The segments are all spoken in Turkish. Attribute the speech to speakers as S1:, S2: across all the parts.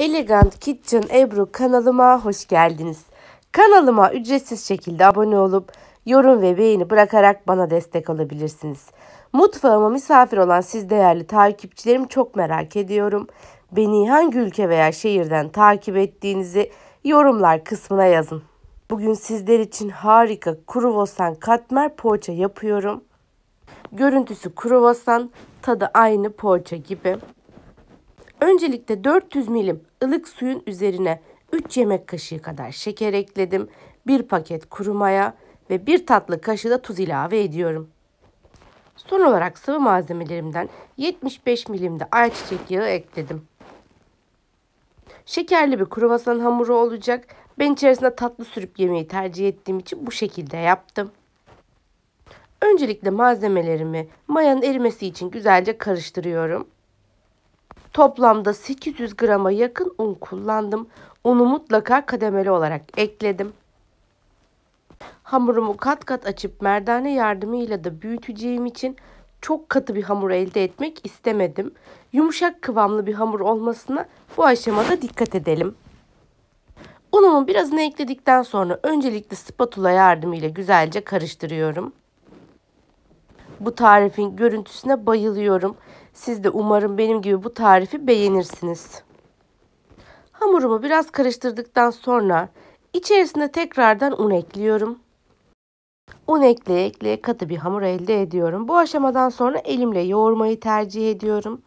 S1: Elegant Kitchen Ebru kanalıma hoş geldiniz. Kanalıma ücretsiz şekilde abone olup yorum ve beğeni bırakarak bana destek olabilirsiniz. Mutfağıma misafir olan siz değerli takipçilerim çok merak ediyorum. Beni hangi ülke veya şehirden takip ettiğinizi yorumlar kısmına yazın. Bugün sizler için harika kruvasan katmer poğaça yapıyorum. Görüntüsü kruvasan, tadı aynı poğaça gibi. Öncelikle 400 milim ılık suyun üzerine 3 yemek kaşığı kadar şeker ekledim. 1 paket kuru maya ve 1 tatlı kaşığı da tuz ilave ediyorum. Son olarak sıvı malzemelerimden 75 milimde ayçiçek yağı ekledim. Şekerli bir kruvasan hamuru olacak. Ben içerisinde tatlı sürüp yemeyi tercih ettiğim için bu şekilde yaptım. Öncelikle malzemelerimi mayanın erimesi için güzelce karıştırıyorum. Toplamda 800 grama yakın un kullandım. Unu mutlaka kademeli olarak ekledim. Hamurumu kat kat açıp merdane yardımıyla da büyüteceğim için çok katı bir hamur elde etmek istemedim. Yumuşak kıvamlı bir hamur olmasına bu aşamada dikkat edelim. Unumun birazını ekledikten sonra öncelikle spatula yardımıyla güzelce karıştırıyorum. Bu tarifin görüntüsüne bayılıyorum. Siz de umarım benim gibi bu tarifi beğenirsiniz. Hamurumu biraz karıştırdıktan sonra içerisine tekrardan un ekliyorum. Un ekleye ekleye katı bir hamur elde ediyorum. Bu aşamadan sonra elimle yoğurmayı tercih ediyorum.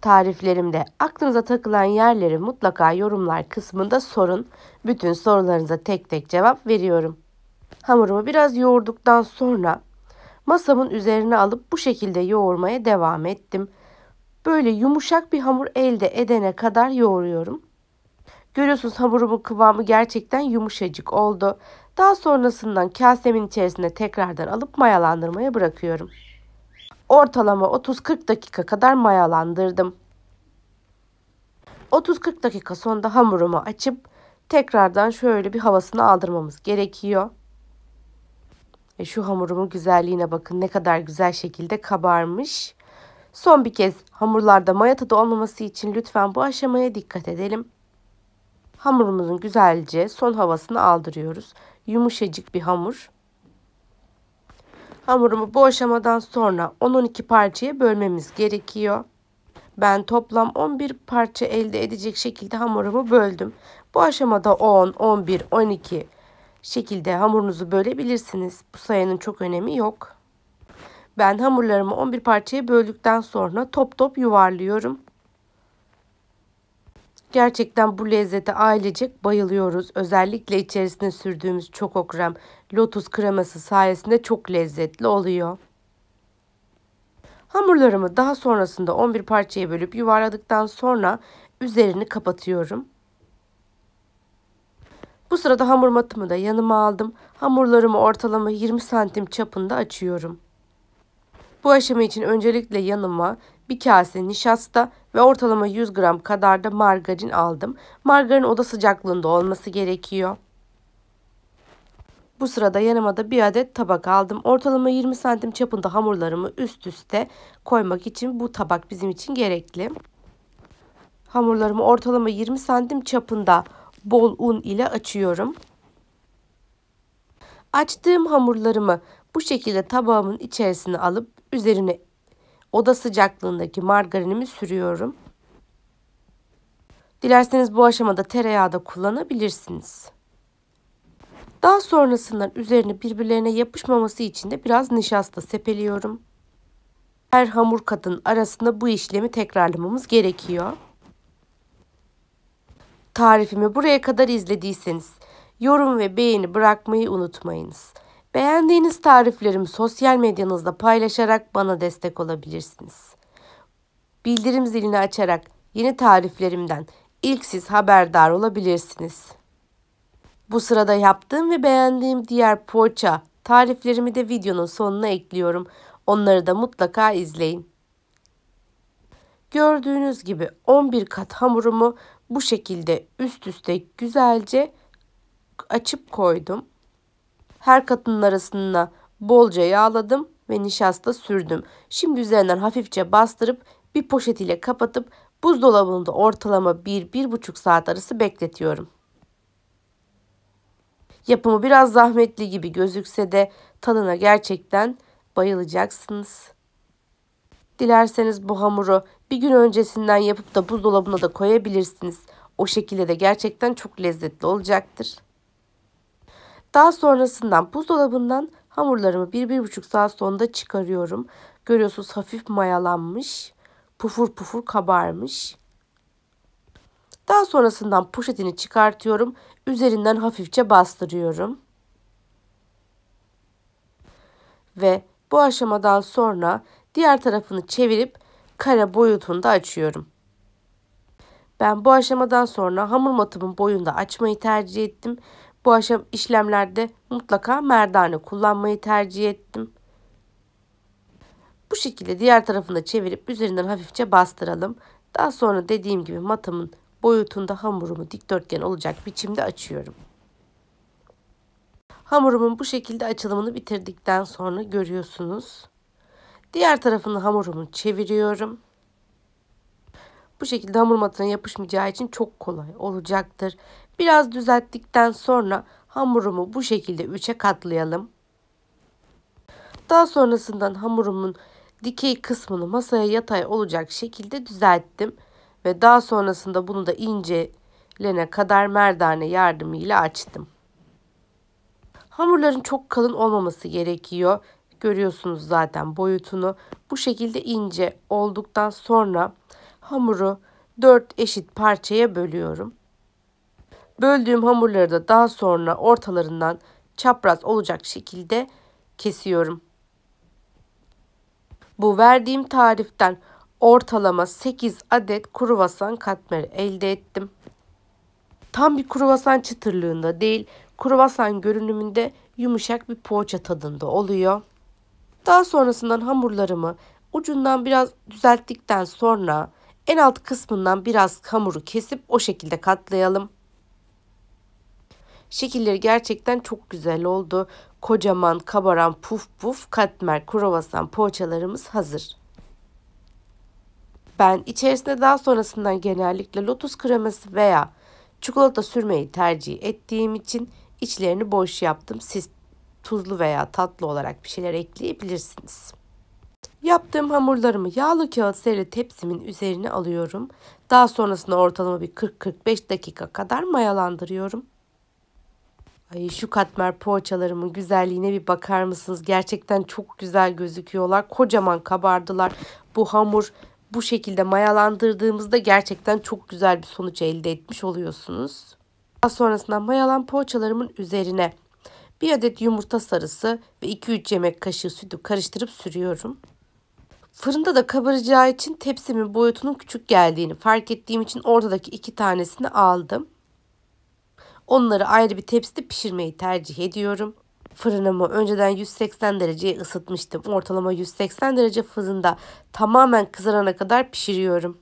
S1: Tariflerimde aklınıza takılan yerleri mutlaka yorumlar kısmında sorun. Bütün sorularınıza tek tek cevap veriyorum. Hamurumu biraz yoğurduktan sonra masamın üzerine alıp bu şekilde yoğurmaya devam ettim. Böyle yumuşak bir hamur elde edene kadar yoğuruyorum. Görüyorsunuz hamurumun kıvamı gerçekten yumuşacık oldu. Daha sonrasından kasemin içerisine tekrardan alıp mayalandırmaya bırakıyorum. Ortalama 30-40 dakika kadar mayalandırdım. 30-40 dakika sonunda hamurumu açıp tekrardan şöyle bir havasını aldırmamız gerekiyor. Ve şu hamurumun güzelliğine bakın ne kadar güzel şekilde kabarmış. Son bir kez hamurlarda maya tadı olmaması için lütfen bu aşamaya dikkat edelim. Hamurumuzun güzelce son havasını aldırıyoruz. Yumuşacık bir hamur. Hamurumu bu aşamadan sonra 10-12 parçaya bölmemiz gerekiyor. Ben toplam 11 parça elde edecek şekilde hamurumu böldüm. Bu aşamada 10, 11, 12, şekilde hamurunuzu bölebilirsiniz. Bu sayının çok önemi yok. Ben hamurlarımı 11 parçaya böldükten sonra top top yuvarlıyorum. Gerçekten bu lezzete ailecek bayılıyoruz. Özellikle içerisine sürdüğümüz çok okrem lotus kreması sayesinde çok lezzetli oluyor. Hamurlarımı daha sonrasında 11 parçaya bölüp yuvarladıktan sonra üzerini kapatıyorum. Bu sırada hamur matımı da yanıma aldım. Hamurlarımı ortalama 20 santim çapında açıyorum. Bu aşama için öncelikle yanıma bir kase nişasta ve ortalama 100 gram kadar da margarin aldım. Margarin oda sıcaklığında olması gerekiyor. Bu sırada yanıma da bir adet tabak aldım. Ortalama 20 santim çapında hamurlarımı üst üste koymak için bu tabak bizim için gerekli. Hamurlarımı ortalama 20 santim çapında bol un ile açıyorum. Açtığım hamurlarımı bu şekilde tabağımın içerisine alıp üzerine oda sıcaklığındaki margarinimi sürüyorum. Dilerseniz bu aşamada tereyağı da kullanabilirsiniz. Daha sonrasında üzerine birbirlerine yapışmaması için de biraz nişasta sepeliyorum. Her hamur katın arasında bu işlemi tekrarlamamız gerekiyor. Tarifimi buraya kadar izlediyseniz yorum ve beğeni bırakmayı unutmayınız. Beğendiğiniz tariflerimi sosyal medyanızda paylaşarak bana destek olabilirsiniz. Bildirim zilini açarak yeni tariflerimden ilk siz haberdar olabilirsiniz. Bu sırada yaptığım ve beğendiğim diğer poğaça tariflerimi de videonun sonuna ekliyorum. Onları da mutlaka izleyin. Gördüğünüz gibi 11 kat hamurumu bu şekilde üst üste güzelce açıp koydum. Her katının arasına bolca yağladım ve nişasta sürdüm. Şimdi üzerinden hafifçe bastırıp bir poşet ile kapatıp buzdolabında ortalama 1-1,5 saat arası bekletiyorum. Yapımı biraz zahmetli gibi gözükse de tadına gerçekten bayılacaksınız. Dilerseniz bu hamuru bir gün öncesinden yapıp da buzdolabına da koyabilirsiniz. O şekilde de gerçekten çok lezzetli olacaktır. Daha sonrasından buzdolabından hamurlarımı bir bir buçuk saat sonra çıkarıyorum. Görüyorsunuz hafif mayalanmış, pufur pufur kabarmış. Daha sonrasından poşetini çıkartıyorum. Üzerinden hafifçe bastırıyorum. Ve bu aşamadan sonra Diğer tarafını çevirip kare boyutunda açıyorum. Ben bu aşamadan sonra hamur matımın boyunda açmayı tercih ettim. Bu aşam işlemlerde mutlaka merdane kullanmayı tercih ettim. Bu şekilde diğer tarafını çevirip üzerinden hafifçe bastıralım. Daha sonra dediğim gibi matımın boyutunda hamurumu dikdörtgen olacak biçimde açıyorum. Hamurumun bu şekilde açılımını bitirdikten sonra görüyorsunuz. Diğer tarafını hamurumu çeviriyorum. Bu şekilde hamur matına yapışmayacağı için çok kolay olacaktır. Biraz düzelttikten sonra hamurumu bu şekilde üçe katlayalım. Daha sonrasından hamurumun dikey kısmını masaya yatay olacak şekilde düzelttim. Ve daha sonrasında bunu da incelene kadar merdane yardımıyla açtım. Hamurların çok kalın olmaması gerekiyor Görüyorsunuz zaten boyutunu. Bu şekilde ince olduktan sonra hamuru 4 eşit parçaya bölüyorum. Böldüğüm hamurları da daha sonra ortalarından çapraz olacak şekilde kesiyorum. Bu verdiğim tariften ortalama 8 adet kruvasan katmeri elde ettim. Tam bir kruvasan çıtırlığında değil, kruvasan görünümünde yumuşak bir poğaça tadında oluyor. Daha sonrasından hamurlarımı ucundan biraz düzelttikten sonra en alt kısmından biraz hamuru kesip o şekilde katlayalım. Şekilleri gerçekten çok güzel oldu. Kocaman, kabaran, puf puf katmer, kruvasan poğaçalarımız hazır. Ben içerisine daha sonrasından genellikle lotus kreması veya çikolata sürmeyi tercih ettiğim için içlerini boş yaptım. Siz tuzlu veya tatlı olarak bir şeyler ekleyebilirsiniz. Yaptığım hamurlarımı yağlı kağıt serili tepsimin üzerine alıyorum. Daha sonrasında ortalama bir 40-45 dakika kadar mayalandırıyorum. Ay şu katmer poğaçalarımın güzelliğine bir bakar mısınız? Gerçekten çok güzel gözüküyorlar. Kocaman kabardılar. Bu hamur bu şekilde mayalandırdığımızda gerçekten çok güzel bir sonuç elde etmiş oluyorsunuz. Daha sonrasında mayalan poğaçalarımın üzerine 1 adet yumurta sarısı ve 2-3 yemek kaşığı sütü karıştırıp sürüyorum. Fırında da kabaracağı için tepsimin boyutunun küçük geldiğini fark ettiğim için ortadaki iki tanesini aldım. Onları ayrı bir tepside pişirmeyi tercih ediyorum. Fırınımı önceden 180 dereceye ısıtmıştım. Ortalama 180 derece fırında tamamen kızarana kadar pişiriyorum.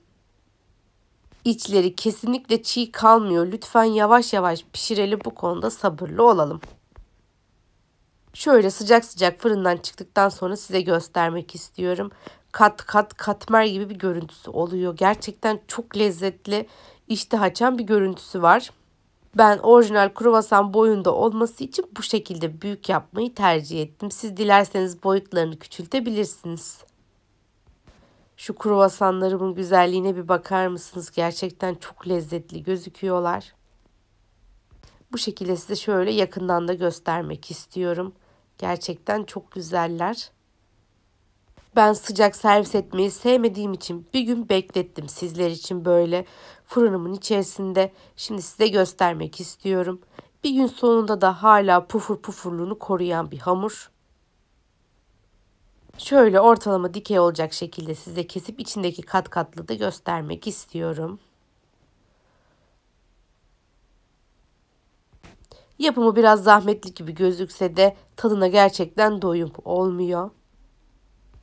S1: İçleri kesinlikle çiğ kalmıyor. Lütfen yavaş yavaş pişirelim bu konuda sabırlı olalım. Şöyle sıcak sıcak fırından çıktıktan sonra size göstermek istiyorum. Kat kat katmer gibi bir görüntüsü oluyor. Gerçekten çok lezzetli, iştah açan bir görüntüsü var. Ben orijinal kruvasan boyunda olması için bu şekilde büyük yapmayı tercih ettim. Siz dilerseniz boyutlarını küçültebilirsiniz. Şu kruvasanlarımın güzelliğine bir bakar mısınız? Gerçekten çok lezzetli gözüküyorlar. Bu şekilde size şöyle yakından da göstermek istiyorum. Gerçekten çok güzeller. Ben sıcak servis etmeyi sevmediğim için bir gün beklettim sizler için böyle fırınımın içerisinde. Şimdi size göstermek istiyorum. Bir gün sonunda da hala pufur pufurluğunu koruyan bir hamur. Şöyle ortalama dikey olacak şekilde size kesip içindeki kat katlı da göstermek istiyorum. Yapımı biraz zahmetli gibi gözükse de tadına gerçekten doyum olmuyor.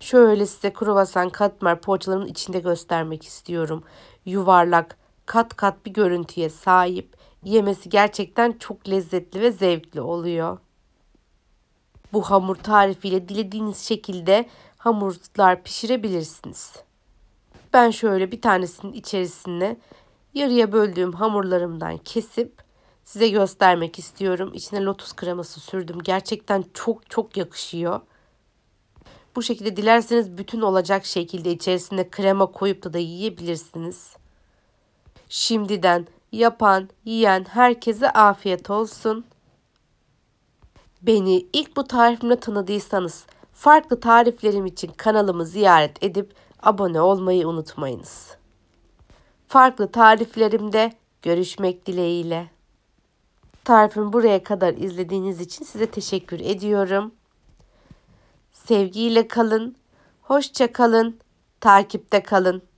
S1: Şöyle size kruvasan katmer poğaçalarının içinde göstermek istiyorum. Yuvarlak, kat kat bir görüntüye sahip. Yemesi gerçekten çok lezzetli ve zevkli oluyor. Bu hamur tarifiyle dilediğiniz şekilde hamurlar pişirebilirsiniz. Ben şöyle bir tanesinin içerisine yarıya böldüğüm hamurlarımdan kesip size göstermek istiyorum. İçine lotus kreması sürdüm. Gerçekten çok çok yakışıyor. Bu şekilde dilerseniz bütün olacak şekilde içerisinde krema koyup da da yiyebilirsiniz. Şimdiden yapan, yiyen herkese afiyet olsun. Beni ilk bu tarifimle tanıdıysanız farklı tariflerim için kanalımı ziyaret edip abone olmayı unutmayınız. Farklı tariflerimde görüşmek dileğiyle tarifimi buraya kadar izlediğiniz için size teşekkür ediyorum. Sevgiyle kalın, hoşça kalın, takipte kalın.